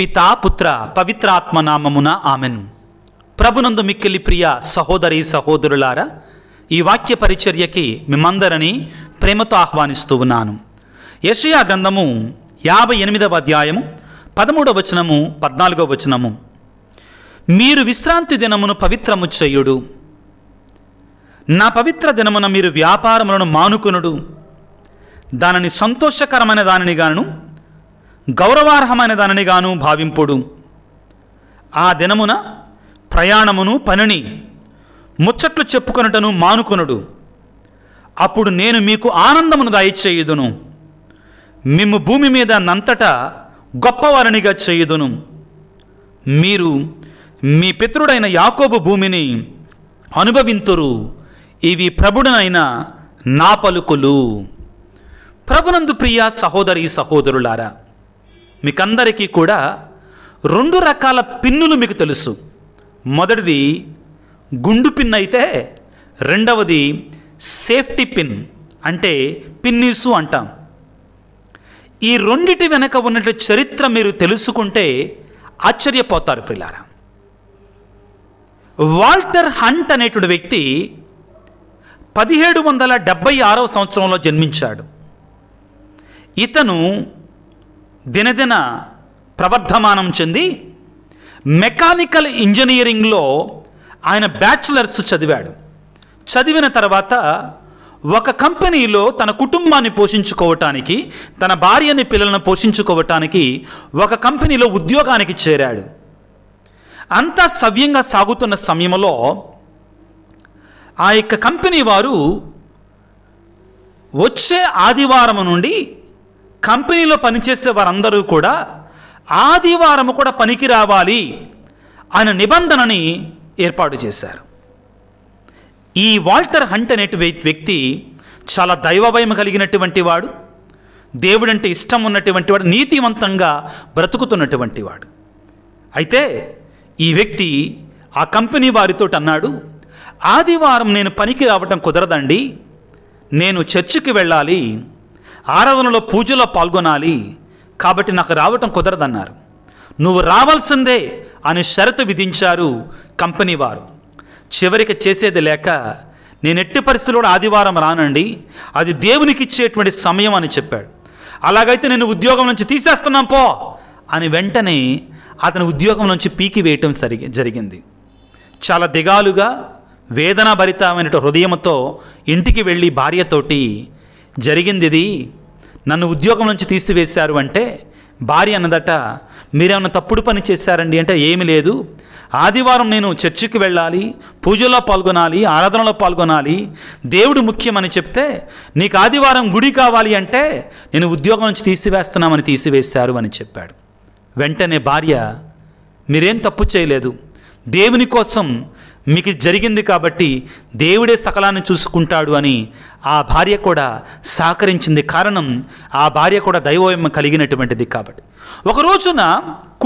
పితా పుత్ర పవిత్రాత్మనామమున ఆమెన్ ప్రభునందు మిక్కిలి ప్రియ సహోదరి సహోదరులారా ఈ వాక్య పరిచర్యకి మిమ్మందరినీ ప్రేమతో ఆహ్వానిస్తూ ఉన్నాను యషయా గ్రంథము యాభై ఎనిమిదవ అధ్యాయము పదమూడవ వచనము పద్నాలుగవ వచనము మీరు విశ్రాంతి దినమును పవిత్రము చేయుడు నా పవిత్ర దినమున మీరు వ్యాపారములను మానుకునుడు దానిని సంతోషకరమైన దానిని గాను గౌరవార్హమైన గాను భావింపుడు ఆ దినమున ప్రయాణమును పనిని ముచ్చట్లు చెప్పుకొనుటను మానుకొనుడు అప్పుడు నేను మీకు ఆనందమును దయచేయుదును మిమ్ము భూమి మీద నంతటా గొప్పవారినిగా చేయుదును మీరు మీ పితృడైన యాకోబు భూమిని అనుభవింతురు ఇవి ప్రభుడనైన నా పలుకులు ప్రభునందు ప్రియ సహోదరి సహోదరులారా మీకందరికీ కూడా రెండు రకాల పిన్నులు మీకు తెలుసు మొదటిది గుండు పిన్ అయితే రెండవది సేఫ్టీ పిన్ అంటే పిన్నీసు అంటాం ఈ రెండిటి వెనక ఉన్నటువంటి చరిత్ర మీరు తెలుసుకుంటే ఆశ్చర్యపోతారు పిల్లారా వాల్టర్ హంట్ అనేటువంటి వ్యక్తి పదిహేడు వందల డెబ్బై ఆరవ సంవత్సరంలో జన్మించాడు ఇతను దినదిన ప్రవర్ధమానం చెంది మెకానికల్ ఇంజనీరింగ్లో ఆయన బ్యాచిలర్స్ చదివాడు చదివిన తర్వాత ఒక కంపెనీలో తన కుటుంబాన్ని పోషించుకోవటానికి తన భార్యని పిల్లలను పోషించుకోవటానికి ఒక కంపెనీలో ఉద్యోగానికి చేరాడు అంతా సవ్యంగా సాగుతున్న సమయంలో ఆ యొక్క కంపెనీ వారు వచ్చే ఆదివారం నుండి కంపెనీలో పనిచేసే వారందరూ కూడా ఆదివారం కూడా పనికి రావాలి అనే నిబంధనని ఏర్పాటు చేశారు ఈ వాల్టర్ హంట్ అనేటువంటి వ్యక్తి చాలా దైవభయం కలిగినటువంటి వాడు దేవుడంటే ఇష్టం ఉన్నటువంటి వాడు నీతివంతంగా బ్రతుకుతున్నటువంటి వాడు అయితే ఈ వ్యక్తి ఆ కంపెనీ వారితో అన్నాడు ఆదివారం నేను పనికి రావటం కుదరదండి నేను చర్చికి వెళ్ళాలి ఆరాధనలో పూజలో పాల్గొనాలి కాబట్టి నాకు రావటం కుదరదన్నారు నువ్వు రావాల్సిందే అని షరతు విధించారు కంపెనీ వారు చివరికి చేసేది లేక నేను ఎట్టి పరిస్థితుల్లో ఆదివారం రానండి అది దేవునికి ఇచ్చేటువంటి సమయం అని చెప్పాడు అలాగైతే నేను ఉద్యోగం నుంచి తీసేస్తున్నాం పో అని వెంటనే అతని ఉద్యోగం నుంచి పీకి వేయటం సరిగి జరిగింది చాలా దిగాలుగా వేదనాభరితమైన హృదయంతో ఇంటికి వెళ్ళి భార్యతోటి జరిగింది ఇది నన్ను ఉద్యోగం నుంచి తీసివేశారు అంటే భార్య అన్నదట మీరేమైనా తప్పుడు పని చేశారండి అంటే ఏమి లేదు ఆదివారం నేను చర్చికి వెళ్ళాలి పూజలో పాల్గొనాలి ఆరాధనలో పాల్గొనాలి దేవుడు ముఖ్యమని చెప్తే నీకు ఆదివారం గుడి కావాలి అంటే నేను ఉద్యోగం నుంచి తీసివేస్తున్నామని తీసివేశారు అని చెప్పాడు వెంటనే భార్య మీరేం తప్పు చేయలేదు దేవుని కోసం మీకు జరిగింది కాబట్టి దేవుడే సకలాన్ని చూసుకుంటాడు అని ఆ భార్య కూడా సహకరించింది కారణం ఆ భార్య కూడా దైవోయమ కలిగినటువంటిది కాబట్టి ఒక రోజున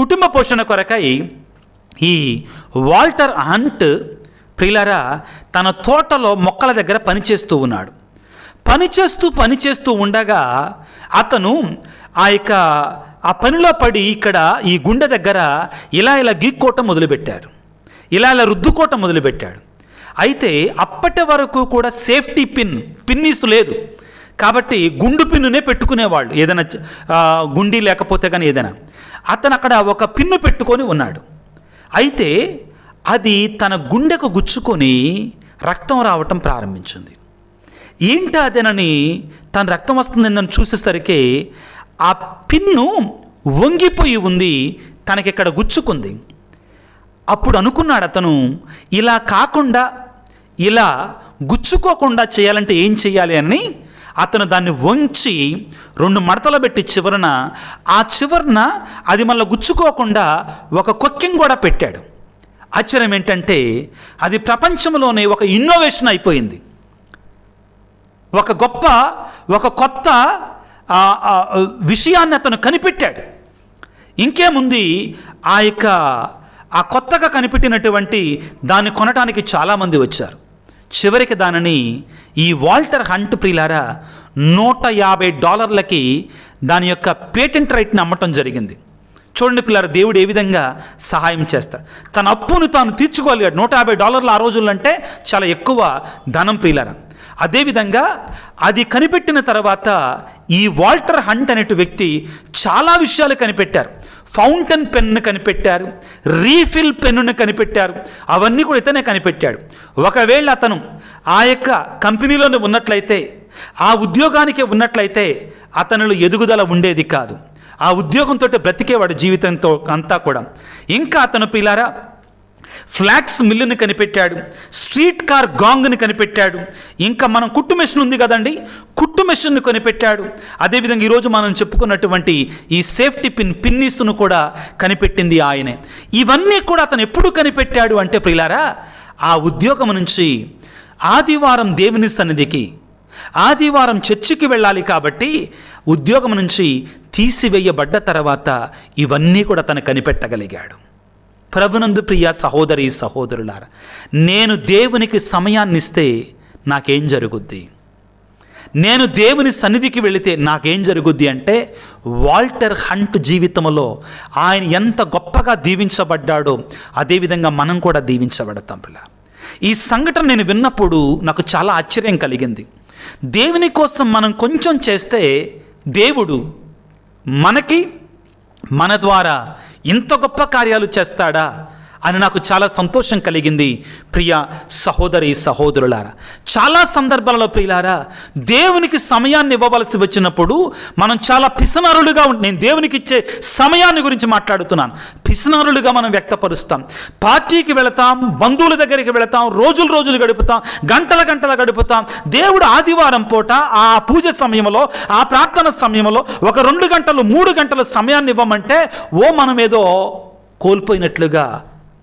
కుటుంబ పోషణ కొరకై ఈ వాల్టర్ హంట్ ప్రిలరా తన తోటలో మొక్కల దగ్గర పనిచేస్తూ ఉన్నాడు పనిచేస్తూ పనిచేస్తూ ఉండగా అతను ఆ యొక్క ఆ పనిలో పడి ఇక్కడ ఈ గుండె దగ్గర ఇలా ఇలా గీక్కోవటం మొదలుపెట్టాడు ఇలా ఇలా రుద్దుకోవటం మొదలుపెట్టాడు అయితే అప్పటి వరకు కూడా సేఫ్టీ పిన్ పిన్నీస్ లేదు కాబట్టి గుండు పిన్నునే పెట్టుకునేవాళ్ళు ఏదైనా గుండి లేకపోతే కానీ ఏదైనా అతను అక్కడ ఒక పిన్ను పెట్టుకొని ఉన్నాడు అయితే అది తన గుండెకు గుచ్చుకొని రక్తం రావటం ప్రారంభించింది ఏంటి అదేనని తన రక్తం వస్తుందని చూసేసరికి ఆ పిన్ను వంగిపోయి ఉంది తనకిక్కడ గుచ్చుకుంది అప్పుడు అనుకున్నాడు అతను ఇలా కాకుండా ఇలా గుచ్చుకోకుండా చేయాలంటే ఏం చేయాలి అని అతను దాన్ని వంచి రెండు మడతలు పెట్టి చివరన ఆ చివరన అది మళ్ళీ గుచ్చుకోకుండా ఒక కొక్కింగ్ కూడా పెట్టాడు ఆశ్చర్యం ఏంటంటే అది ప్రపంచంలోనే ఒక ఇన్నోవేషన్ అయిపోయింది ఒక గొప్ప ఒక కొత్త విషయాన్ని అతను కనిపెట్టాడు ఇంకేముంది ఆ యొక్క ఆ కొత్తగా కనిపెట్టినటువంటి దాన్ని కొనటానికి చాలామంది వచ్చారు చివరికి దానిని ఈ వాల్టర్ హంట్ ప్రిలారా నూట యాభై డాలర్లకి దాని యొక్క పేటెంట్ రైట్ని అమ్మటం జరిగింది చూడండి పిల్లలు దేవుడు ఏ విధంగా సహాయం చేస్తాడు తన అప్పును తాను తీర్చుకోగలిగాడు నూట యాభై డాలర్లు ఆ రోజుల్లో అంటే చాలా ఎక్కువ ధనం పిల్లర అదేవిధంగా అది కనిపెట్టిన తర్వాత ఈ వాల్టర్ హంట్ అనే వ్యక్తి చాలా విషయాలు కనిపెట్టారు ఫౌంటైన్ పెన్ను కనిపెట్టారు రీఫిల్ పెన్నును కనిపెట్టారు అవన్నీ కూడా ఇతనే కనిపెట్టాడు ఒకవేళ అతను ఆ యొక్క కంపెనీలోనే ఉన్నట్లయితే ఆ ఉద్యోగానికే ఉన్నట్లయితే అతను ఎదుగుదల ఉండేది కాదు ఆ ఉద్యోగంతో బ్రతికేవాడు జీవితంతో అంతా కూడా ఇంకా అతను పిల్లారా ఫ్లాక్స్ మిల్లుని కనిపెట్టాడు స్ట్రీట్ కార్ గాంగ్ని కనిపెట్టాడు ఇంకా మనం కుట్టు మెషిన్ ఉంది కదండి కుట్టు మెషిన్ను కనిపెట్టాడు అదేవిధంగా ఈరోజు మనం చెప్పుకున్నటువంటి ఈ సేఫ్టీ పిన్ పిన్నీస్ను కూడా కనిపెట్టింది ఆయనే ఇవన్నీ కూడా అతను ఎప్పుడు కనిపెట్టాడు అంటే ప్రియులారా ఆ ఉద్యోగం నుంచి ఆదివారం దేవుని సన్నిధికి ఆదివారం చర్చికి వెళ్ళాలి కాబట్టి ఉద్యోగం నుంచి తీసివేయబడ్డ తర్వాత ఇవన్నీ కూడా తను కనిపెట్టగలిగాడు ప్రభునందు ప్రియ సహోదరి సహోదరులారా నేను దేవునికి సమయాన్ని ఇస్తే నాకేం జరుగుద్ది నేను దేవుని సన్నిధికి వెళితే నాకేం జరుగుద్ది అంటే వాల్టర్ హంట్ జీవితంలో ఆయన ఎంత గొప్పగా దీవించబడ్డాడో అదేవిధంగా మనం కూడా దీవించబడతాం పిల్ల ఈ సంఘటన నేను విన్నప్పుడు నాకు చాలా ఆశ్చర్యం కలిగింది దేవుని కోసం మనం కొంచెం చేస్తే దేవుడు మనకి మన ద్వారా ఇంత గొప్ప కార్యాలు చేస్తాడా అని నాకు చాలా సంతోషం కలిగింది ప్రియ సహోదరి సహోదరులారా చాలా సందర్భాలలో ప్రియులారా దేవునికి సమయాన్ని ఇవ్వవలసి వచ్చినప్పుడు మనం చాలా పిసనారులుగా నేను దేవునికి ఇచ్చే సమయాన్ని గురించి మాట్లాడుతున్నాను పిసనరులుగా మనం వ్యక్తపరుస్తాం పార్టీకి వెళతాం బంధువుల దగ్గరికి వెళతాం రోజులు రోజులు గడుపుతాం గంటల గంటల గడుపుతాం దేవుడు ఆదివారం పూట ఆ పూజ సమయంలో ఆ ప్రార్థన సమయంలో ఒక రెండు గంటలు మూడు గంటలు సమయాన్ని ఇవ్వమంటే ఓ మనమేదో కోల్పోయినట్లుగా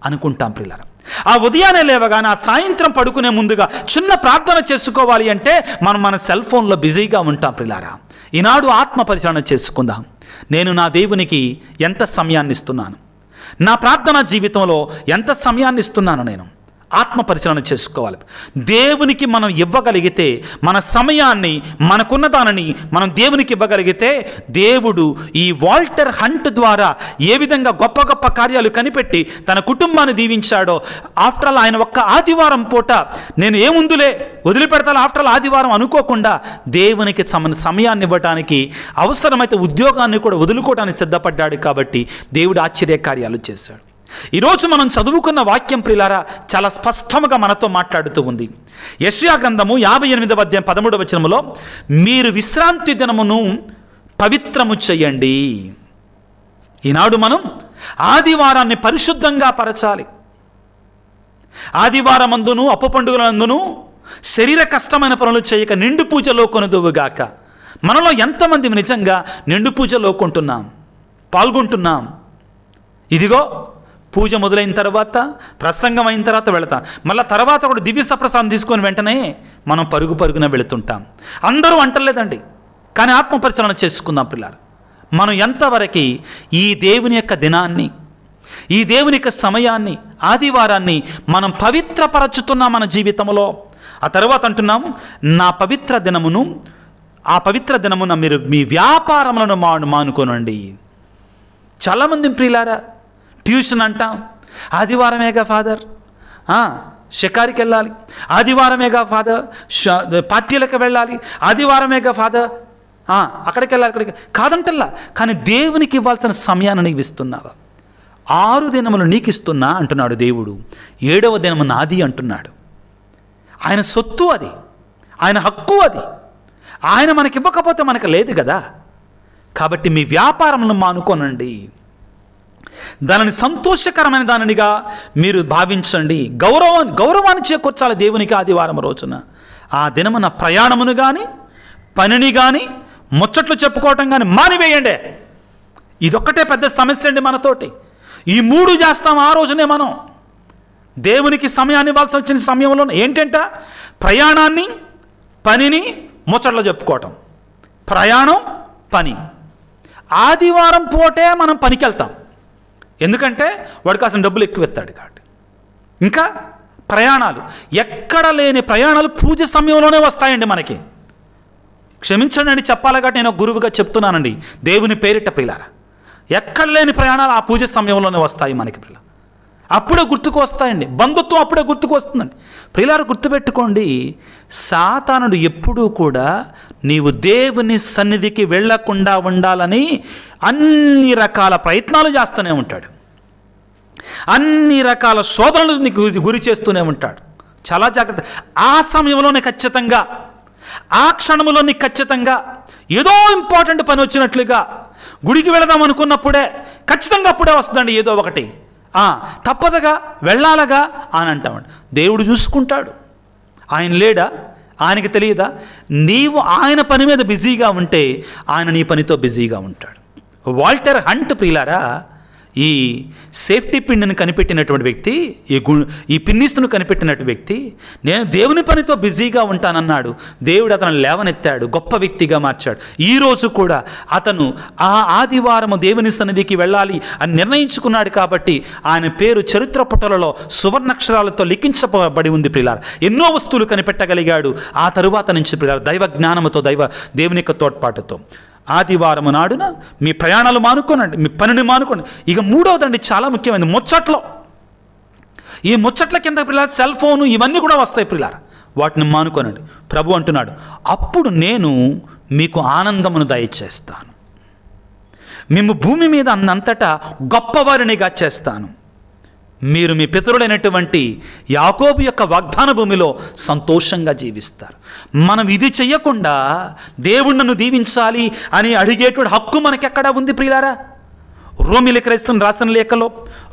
అనుకుంటాం పిల్లలు ఆ ఉదయాన్నే లేవగానే ఆ సాయంత్రం పడుకునే ముందుగా చిన్న ప్రార్థన చేసుకోవాలి అంటే మనం మన సెల్ ఫోన్లో బిజీగా ఉంటాం పిల్లారా ఈనాడు ఆత్మ పరిచరణ చేసుకుందాం నేను నా దేవునికి ఎంత సమయాన్ని ఇస్తున్నాను నా ప్రార్థనా జీవితంలో ఎంత సమయాన్ని ఇస్తున్నాను నేను ఆత్మ పరిశీలన చేసుకోవాలి దేవునికి మనం ఇవ్వగలిగితే మన సమయాన్ని మనకున్న దానిని మనం దేవునికి ఇవ్వగలిగితే దేవుడు ఈ వాల్టర్ హంట్ ద్వారా ఏ విధంగా గొప్ప గొప్ప కార్యాలు కనిపెట్టి తన కుటుంబాన్ని దీవించాడో ఆఫ్టర్ ఆల్ ఆయన ఒక్క ఆదివారం పూట నేను ఏముందులే వదిలిపెడతాను ఆఫ్టర్ ఆల్ ఆదివారం అనుకోకుండా దేవునికి సమ సమయాన్ని ఇవ్వడానికి అవసరమైతే ఉద్యోగాన్ని కూడా వదులుకోవడానికి సిద్ధపడ్డాడు కాబట్టి దేవుడు ఆశ్చర్య కార్యాలు చేశాడు ఈరోజు మనం చదువుకున్న వాక్యం ప్రిలారా చాలా స్పష్టముగా మనతో మాట్లాడుతూ ఉంది యశ్యా గ్రంథము యాభై ఎనిమిదవ అధ్యాయం పదమూడవ వచనములో మీరు విశ్రాంతి దినమును పవిత్రము చేయండి ఈనాడు మనం ఆదివారాన్ని పరిశుద్ధంగా పరచాలి ఆదివారమందును అప్పు పండుగలందును శరీర కష్టమైన పనులు చేయక నిండు పూజలో కొనుదువుగాక మనలో ఎంతమంది నిజంగా నిండు పూజలో కొంటున్నాం పాల్గొంటున్నాం ఇదిగో పూజ మొదలైన తర్వాత ప్రసంగం అయిన తర్వాత వెళతాం మళ్ళీ తర్వాత కూడా దివ్య సప్రసాదం తీసుకొని వెంటనే మనం పరుగు పరుగున వెళుతుంటాం అందరూ అంటలేదండి కానీ ఆత్మపరిచలన చేసుకుందాం పిల్లలు మనం ఎంతవరకు ఈ దేవుని యొక్క దినాన్ని ఈ దేవుని యొక్క సమయాన్ని ఆదివారాన్ని మనం పవిత్రపరచుతున్నాం మన జీవితంలో ఆ తర్వాత అంటున్నాం నా పవిత్ర దినమును ఆ పవిత్ర దినమున మీరు మీ వ్యాపారములను మాను మానుకోనండి చాలామంది ప్రియులారా ట్యూషన్ అంటాం ఆదివారమేగా ఫాదర్ షికారికి వెళ్ళాలి ఆదివారమేగా ఫాదర్ పార్టీలకు వెళ్ళాలి ఆదివారమేగా ఫాదర్ అక్కడికి వెళ్ళాలి అక్కడికి కాదంటల్లా కానీ దేవునికి ఇవ్వాల్సిన సమయాన్ని నీకు ఇస్తున్నావా ఆరు దినములు నీకు ఇస్తున్నా అంటున్నాడు దేవుడు ఏడవ దినము నాది అంటున్నాడు ఆయన సొత్తు అది ఆయన హక్కు అది ఆయన మనకి ఇవ్వకపోతే మనకు లేదు కదా కాబట్టి మీ వ్యాపారంలో మానుకోనండి దానిని సంతోషకరమైన దానినిగా మీరు భావించండి గౌరవ గౌరవాన్ని చేకూర్చాలి దేవునికి ఆదివారం రోజున ఆ దినమున ప్రయాణమును కానీ పనిని కానీ ముచ్చట్లు చెప్పుకోవటం కానీ మానివేయండి ఇదొక్కటే పెద్ద సమస్య అండి మనతోటి ఈ మూడు చేస్తాం ఆ రోజునే మనం దేవునికి సమయాన్ని ఇవ్వాల్సి వచ్చిన సమయంలో ఏంటంట ప్రయాణాన్ని పనిని ముచ్చట్లు చెప్పుకోవటం ప్రయాణం పని ఆదివారం పూటే మనం పనికి వెళ్తాం ఎందుకంటే వాడు కాసిన డబ్బులు ఎక్కువ ఎత్తాడు కాబట్టి ఇంకా ప్రయాణాలు ఎక్కడ లేని ప్రయాణాలు పూజ సమయంలోనే వస్తాయండి మనకి క్షమించండి అని చెప్పాలి కాబట్టి నేను గురువుగా చెప్తున్నానండి దేవుని పేరిట పిల్లార ఎక్కడ లేని ప్రయాణాలు ఆ పూజ సమయంలోనే వస్తాయి మనకి పిల్ల అప్పుడే గుర్తుకు వస్తాయండి బంధుత్వం అప్పుడే గుర్తుకు వస్తుందండి ప్రియులారు గుర్తుపెట్టుకోండి సాతానుడు ఎప్పుడూ కూడా నీవు దేవుని సన్నిధికి వెళ్లకుండా ఉండాలని అన్ని రకాల ప్రయత్నాలు చేస్తూనే ఉంటాడు అన్ని రకాల శోధనలు నీకు గురి చేస్తూనే ఉంటాడు చాలా జాగ్రత్త ఆ సమయంలోనే ఖచ్చితంగా ఆ క్షణంలోని ఖచ్చితంగా ఏదో ఇంపార్టెంట్ పని వచ్చినట్లుగా గుడికి వెళదాం అనుకున్నప్పుడే ఖచ్చితంగా అప్పుడే వస్తుందండి ఏదో ఒకటి తప్పదగా వెళ్ళాలగా అని అంటామండి దేవుడు చూసుకుంటాడు ఆయన లేడా ఆయనకి తెలియదా నీవు ఆయన పని మీద బిజీగా ఉంటే ఆయన నీ పనితో బిజీగా ఉంటాడు వాల్టర్ హంట్ ప్రియులారా ఈ సేఫ్టీ పిండిని కనిపెట్టినటువంటి వ్యక్తి ఈ గు ఈ పిన్నిస్తును కనిపెట్టినటువంటి వ్యక్తి నేను దేవుని పనితో బిజీగా ఉంటానన్నాడు దేవుడు అతను లేవనెత్తాడు గొప్ప వ్యక్తిగా మార్చాడు ఈరోజు కూడా అతను ఆ ఆదివారం దేవుని సన్నిధికి వెళ్ళాలి అని నిర్ణయించుకున్నాడు కాబట్టి ఆయన పేరు చరిత్ర పుటలలో సువర్ణక్షరాలతో లిఖించబడి ఉంది పిల్లలు ఎన్నో వస్తువులు కనిపెట్టగలిగాడు ఆ తరువాత నుంచి పిల్లలు దైవ జ్ఞానంతో దైవ దేవుని యొక్క తోడ్పాటుతో ఆదివారం నాడున మీ ప్రయాణాలు మానుకోనండి మీ పనిని మానుకోండి ఇక మూడవదండి చాలా ముఖ్యమైనది ముచ్చట్లో ఈ ముచ్చట్ల కింద పిల్లల సెల్ ఫోను ఇవన్నీ కూడా వస్తాయి పిల్లల వాటిని మానుకోనండి ప్రభు అంటున్నాడు అప్పుడు నేను మీకు ఆనందమును దయచేస్తాను మేము భూమి మీద అన్నంతటా గొప్పవారినిగా చేస్తాను మీరు మీ పితరుడైనటువంటి యాకోబు యొక్క వాగ్దాన భూమిలో సంతోషంగా జీవిస్తారు మనం ఇది చెయ్యకుండా దేవుడు నన్ను దీవించాలి అని అడిగేటువంటి హక్కు మనకెక్కడ ఉంది ప్రియులారా రోమిలి క్రైస్తం రాసిన లేఖలో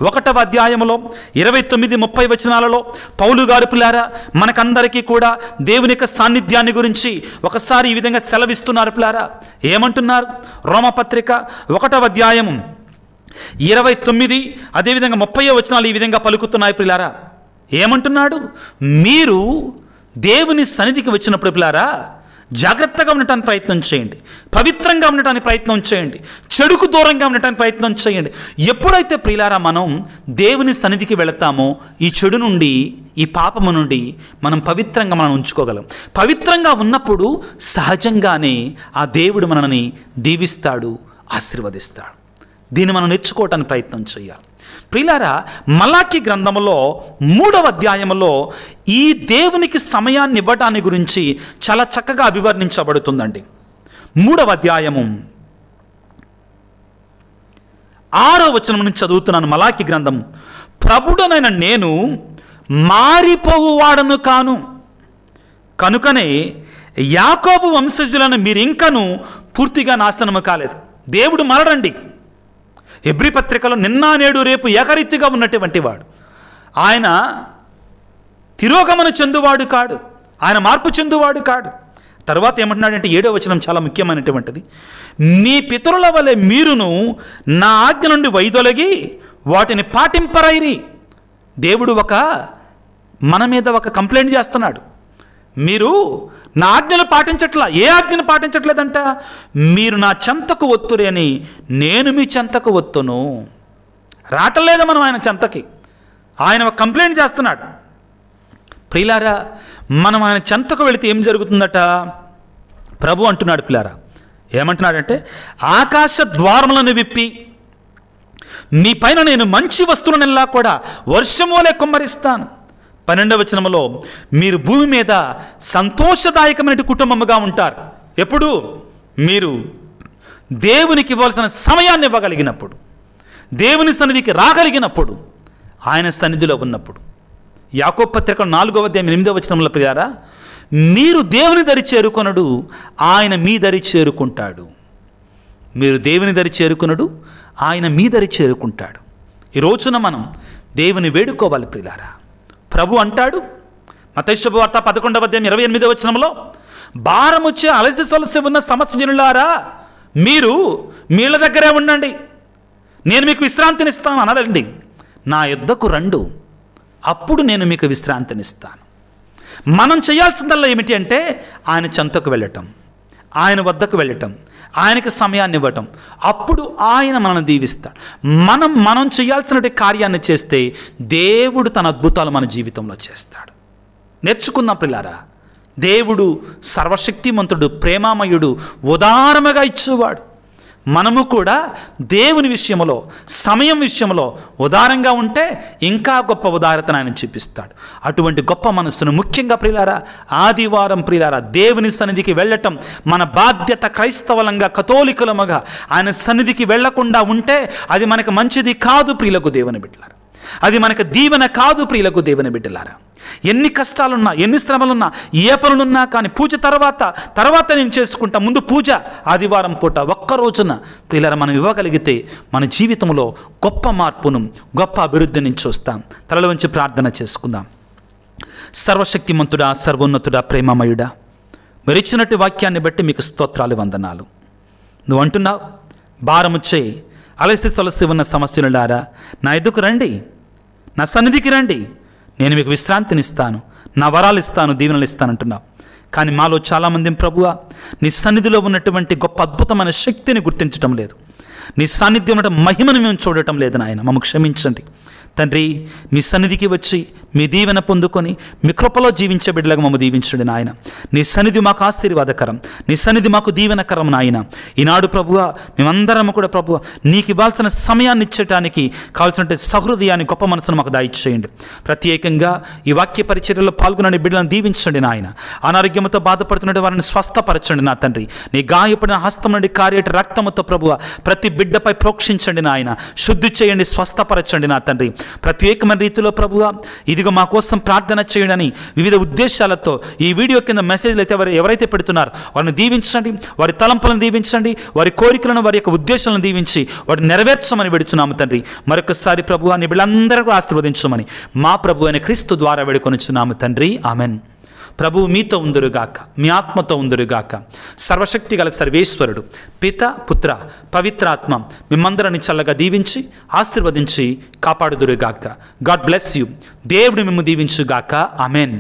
ఒకటవ అధ్యాయంలో ఇరవై తొమ్మిది ముప్పై వచనాలలో పౌలు గారు పిల్లారా మనకందరికీ కూడా దేవుని యొక్క సాన్నిధ్యాన్ని గురించి ఒకసారి ఈ విధంగా సెలవిస్తున్నారు పిల్లారా ఏమంటున్నారు రోమపత్రిక ఒకటవ అధ్యాయం ఇరవై తొమ్మిది అదేవిధంగా ముప్పై వచనాలు ఈ విధంగా పలుకుతున్నాయి పిల్లారా ఏమంటున్నాడు మీరు దేవుని సన్నిధికి వచ్చినప్పుడు పిల్లారా జాగ్రత్తగా ఉండటానికి ప్రయత్నం చేయండి పవిత్రంగా ఉండటానికి ప్రయత్నం చేయండి చెడుకు దూరంగా ఉండటానికి ప్రయత్నం చేయండి ఎప్పుడైతే ప్రియులారా మనం దేవుని సన్నిధికి వెళతామో ఈ చెడు నుండి ఈ పాపము నుండి మనం పవిత్రంగా మనం ఉంచుకోగలం పవిత్రంగా ఉన్నప్పుడు సహజంగానే ఆ దేవుడు మనల్ని దీవిస్తాడు ఆశీర్వదిస్తాడు దీన్ని మనం నేర్చుకోవటానికి ప్రయత్నం చేయాలి ప్రిలారా మలాఖీ గ్రంథంలో మూడవ అధ్యాయంలో ఈ దేవునికి సమయాన్ని ఇవ్వటాన్ని గురించి చాలా చక్కగా అభివర్ణించబడుతుందండి మూడవ అధ్యాయము ఆరో వచనం నుంచి చదువుతున్నాను మలాఖీ గ్రంథం ప్రభుడనైన నేను మారిపోవువాడను కాను కనుకనే యాకోబు వంశజులను మీరింకను పూర్తిగా నాశనము కాలేదు దేవుడు మరడండి ఎబ్రి పత్రికలో నిన్న నేడు రేపు ఏకరీతిగా ఉన్నటువంటి వాడు ఆయన తిరోగమన చెందువాడు కాడు ఆయన మార్పు చెందువాడు కాడు తర్వాత ఏమంటున్నాడంటే ఏడో వచనం చాలా ముఖ్యమైనటువంటిది మీ పితరుల వలె మీరును నా ఆజ్ఞ నుండి వైదొలగి వాటిని పాటింపరైరి దేవుడు ఒక మన మీద ఒక కంప్లైంట్ చేస్తున్నాడు మీరు నా ఆజ్ఞలు పాటించట్లా ఏ ఆజ్ఞను పాటించట్లేదంట మీరు నా చెంతకు ఒత్తురే అని నేను మీ చెంతకు ఒత్తును రాటలేదు మనం ఆయన చెంతకి ఆయన కంప్లైంట్ చేస్తున్నాడు ప్రియులారా మనం ఆయన చెంతకు వెళితే ఏం జరుగుతుందట ప్రభు అంటున్నాడు పిల్లారా ఏమంటున్నాడంటే ఆకాశ ద్వారములను విప్పి మీ పైన నేను మంచి వస్తువులనెల్లా కూడా వర్షం వలె కుమ్మరిస్తాను పన్నెండవ వచనంలో మీరు భూమి మీద సంతోషదాయకమైన కుటుంబముగా ఉంటారు ఎప్పుడు మీరు దేవునికి ఇవ్వాల్సిన సమయాన్ని ఇవ్వగలిగినప్పుడు దేవుని సన్నిధికి రాగలిగినప్పుడు ఆయన సన్నిధిలో ఉన్నప్పుడు యాకోపత్రిక నాలుగవ అధ్యాయం ఎనిమిదవ వచనంలో ప్రియారా మీరు దేవుని దరి చేరుకొనడు ఆయన మీ దరి చేరుకుంటాడు మీరు దేవుని దరి చేరుకునడు ఆయన మీ దరి చేరుకుంటాడు ఈ రోజున మనం దేవుని వేడుకోవాలి ప్రియారా ప్రభు అంటాడు వార్త పదకొండవ అధ్యాయం ఇరవై ఎనిమిదో భారం వచ్చే అలసి సొలసి ఉన్న సమస్యనులారా మీరు మీళ్ళ దగ్గరే ఉండండి నేను మీకు విశ్రాంతినిస్తాను అనడండి నా యుద్ధకు రండు అప్పుడు నేను మీకు విశ్రాంతినిస్తాను మనం చేయాల్సిందల్లా ఏమిటి అంటే ఆయన చెంతకు వెళ్ళటం ఆయన వద్దకు వెళ్ళటం ఆయనకి సమయాన్ని ఇవ్వటం అప్పుడు ఆయన మనల్ని దీవిస్తాడు మనం మనం చేయాల్సినటువంటి కార్యాన్ని చేస్తే దేవుడు తన అద్భుతాలు మన జీవితంలో చేస్తాడు నేర్చుకుందాం పిల్లారా దేవుడు సర్వశక్తిమంతుడు ప్రేమామయుడు ఉదారముగా ఇచ్చేవాడు మనము కూడా దేవుని విషయంలో సమయం విషయంలో ఉదారంగా ఉంటే ఇంకా గొప్ప ఉదారతను ఆయన చూపిస్తాడు అటువంటి గొప్ప మనస్సును ముఖ్యంగా ప్రియులారా ఆదివారం ప్రియులారా దేవుని సన్నిధికి వెళ్ళటం మన బాధ్యత క్రైస్తవలంగా కథోలికులముగా ఆయన సన్నిధికి వెళ్లకుండా ఉంటే అది మనకు మంచిది కాదు ప్రియులకు దేవుని బిడ్డారు అది మనకు దీవెన కాదు ప్రియులకు దీవెన బిడ్డలారా ఎన్ని కష్టాలున్నా ఎన్ని శ్రమలున్నా ఏ పనులున్నా కానీ పూజ తర్వాత తర్వాత నేను చేసుకుంటా ముందు పూజ ఆదివారం పూట ఒక్క రోజున మనం ఇవ్వగలిగితే మన జీవితంలో గొప్ప మార్పును గొప్ప అభివృద్ధిని చూస్తాం తలలో ఉంచి ప్రార్థన చేసుకుందాం సర్వశక్తిమంతుడా సర్వోన్నతుడా ప్రేమమయుడా మెరిచినట్టు వాక్యాన్ని బట్టి మీకు స్తోత్రాలు వందనాలు నువ్వు అంటున్నావు భారము అలసి తొలసి ఉన్న సమస్యలులారా నా ఎదుకు రండి నా సన్నిధికి రండి నేను మీకు విశ్రాంతినిస్తాను నా వరాలు ఇస్తాను దీవెనలు ఇస్తాను అంటున్నావు కానీ మాలో చాలామంది ప్రభువా నీ సన్నిధిలో ఉన్నటువంటి గొప్ప అద్భుతమైన శక్తిని గుర్తించటం లేదు నీ సాన్నిధ్యం ఉన్న మహిమను మేము చూడటం లేదు నాయన మమ్మకు క్షమించండి తండ్రి మీ సన్నిధికి వచ్చి మీ దీవెన పొందుకొని మీ కృపలో జీవించే బిడ్డలకు మమ్మ దీవించండి నాయన నీ సన్నిధి మాకు ఆశీర్వాదకరం నీ సన్నిధి మాకు దీవెనకరం నాయన ఈనాడు ప్రభువ మేమందరం కూడా ప్రభువ నీకు ఇవ్వాల్సిన సమయాన్ని ఇచ్చటానికి కావాల్సిన సహృదయాన్ని గొప్ప మనసును మాకు దాయిచ్చేయండి ప్రత్యేకంగా ఈ వాక్య పరిచర్యలో పాల్గొనని బిడ్డలను దీవించండి నాయన అనారోగ్యంతో బాధపడుతున్న వారిని స్వస్థపరచండి నా తండ్రి నీ గాయపడిన హస్తం నుండి కార్యట రక్తముతో ప్రభువ ప్రతి బిడ్డపై ప్రోక్షించండి నాయన శుద్ధి చేయండి స్వస్థపరచండి నా తండ్రి ప్రత్యేకమైన రీతిలో ప్రభువ ఇది ఇదిగో మా కోసం ప్రార్థన చేయండి వివిధ ఉద్దేశాలతో ఈ వీడియో కింద మెసేజ్లు అయితే వారు ఎవరైతే పెడుతున్నారో వారిని దీవించండి వారి తలంపులను దీవించండి వారి కోరికలను వారి యొక్క ఉద్దేశాలను దీవించి వాటిని నెరవేర్చమని పెడుతున్నాము తండ్రి మరొకసారి ప్రభు అని వీళ్ళందరూ ఆశీర్వదించమని మా ప్రభు అనే క్రీస్తు ద్వారా వేడుకొనిచున్నాము తండ్రి ఆమెన్ ప్రభువు మీతో ఉందరుగాక మీ ఆత్మతో ఉందరుగాక సర్వశక్తి గల సర్వేశ్వరుడు పిత పుత్ర పవిత్రాత్మ మిమ్మందరిని చల్లగా దీవించి ఆశీర్వదించి కాపాడుదురుగాక గాడ్ బ్లెస్ యూ దేవుడు మిమ్ము దీవించుగాక అమెన్